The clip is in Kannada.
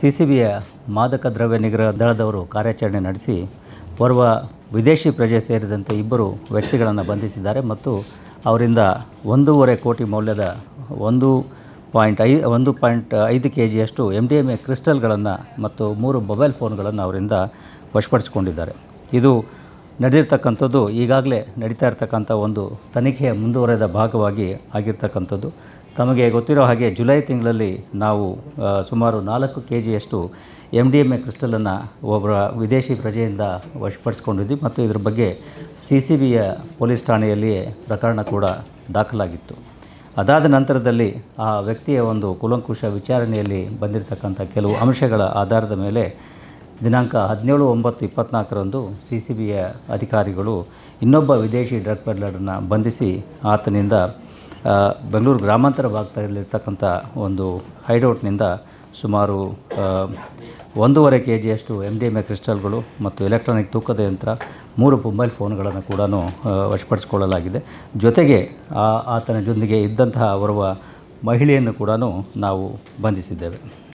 ಸಿಸಿಬಿಯ ಮಾದಕ ದ್ರವ್ಯ ನಿಗ್ರಹ ದಳದವರು ಕಾರ್ಯಾಚರಣೆ ನಡೆಸಿ ಓರ್ವ ವಿದೇಶಿ ಪ್ರಜೆ ಸೇರಿದಂತೆ ಇಬ್ಬರು ವ್ಯಕ್ತಿಗಳನ್ನು ಬಂಧಿಸಿದ್ದಾರೆ ಮತ್ತು ಅವರಿಂದ ಒಂದೂವರೆ ಕೋಟಿ ಮೌಲ್ಯದ ಒಂದು ಪಾಯಿಂಟ್ ಐ ಒಂದು ಪಾಯಿಂಟ್ ಐದು ಕೆ ಜಿಯಷ್ಟು ಎಮ್ ಡಿ ಎಮ್ ಎ ಕ್ರಿಸ್ಟಲ್ಗಳನ್ನು ಮತ್ತು ಮೂರು ಮೊಬೈಲ್ ಫೋನ್ಗಳನ್ನು ಅವರಿಂದ ವಶಪಡಿಸಿಕೊಂಡಿದ್ದಾರೆ ಇದು ನಡೆದಿರ್ತಕ್ಕಂಥದ್ದು ಈಗಾಗಲೇ ನಡೀತಾ ಇರ್ತಕ್ಕಂಥ ಒಂದು ತನಿಖೆಯ ಮುಂದುವರೆದ ಭಾಗವಾಗಿ ಆಗಿರ್ತಕ್ಕಂಥದ್ದು ತಮಗೆ ಗೊತ್ತಿರೋ ಹಾಗೆ ಜುಲೈ ತಿಂಗಳಲ್ಲಿ ನಾವು ಸುಮಾರು ನಾಲ್ಕು ಕೆ ಜಿಯಷ್ಟು ಎಮ್ ಡಿ ಎಮ್ ಎ ಕ್ರಿಸ್ಟಲನ್ನು ಒಬ್ಬರ ವಿದೇಶಿ ಪ್ರಜೆಯಿಂದ ವಶಪಡಿಸ್ಕೊಂಡಿದ್ವಿ ಮತ್ತು ಇದರ ಬಗ್ಗೆ ಸಿ ಸಿ ಬಿಯ ಪೊಲೀಸ್ ಠಾಣೆಯಲ್ಲಿಯೇ ಪ್ರಕರಣ ಕೂಡ ದಾಖಲಾಗಿತ್ತು ಅದಾದ ನಂತರದಲ್ಲಿ ಆ ವ್ಯಕ್ತಿಯ ಒಂದು ಕುಲಂಕುಶ ವಿಚಾರಣೆಯಲ್ಲಿ ಬಂದಿರತಕ್ಕಂಥ ಕೆಲವು ಅಂಶಗಳ ಆಧಾರದ ಮೇಲೆ ದಿನಾಂಕ ಹದಿನೇಳು ಒಂಬತ್ತು ಇಪ್ಪತ್ನಾಲ್ಕರಂದು ಸಿ ಸಿ ಬಿಯ ಅಧಿಕಾರಿಗಳು ಇನ್ನೊಬ್ಬ ವಿದೇಶಿ ಡ್ರಗ್ ಪೆಡ್ಲರನ್ನು ಬಂಧಿಸಿ ಆತನಿಂದ ಬೆಂಗಳೂರು ಗ್ರಾಮಾಂತರ ಭಾಗದಲ್ಲಿರ್ತಕ್ಕಂಥ ಒಂದು ಹೈಡೌಟ್ನಿಂದ ಸುಮಾರು ಒಂದೂವರೆ ಕೆ ಜಿಯಷ್ಟು ಎಮ್ ಡಿ ಎಮ್ ಎ ಕ್ರಿಸ್ಟಲ್ಗಳು ಮತ್ತು ಎಲೆಕ್ಟ್ರಾನಿಕ್ ತೂಕದ ಯಂತ್ರ ಮೂರು ಮೊಬೈಲ್ ಫೋನ್ಗಳನ್ನು ಕೂಡ ವಶಪಡಿಸಿಕೊಳ್ಳಲಾಗಿದೆ ಜೊತೆಗೆ ಆ ಆತನ ಜೊತೆಗೆ ಇದ್ದಂತಹ ಬರುವ ಮಹಿಳೆಯನ್ನು ಕೂಡ ನಾವು ಬಂಧಿಸಿದ್ದೇವೆ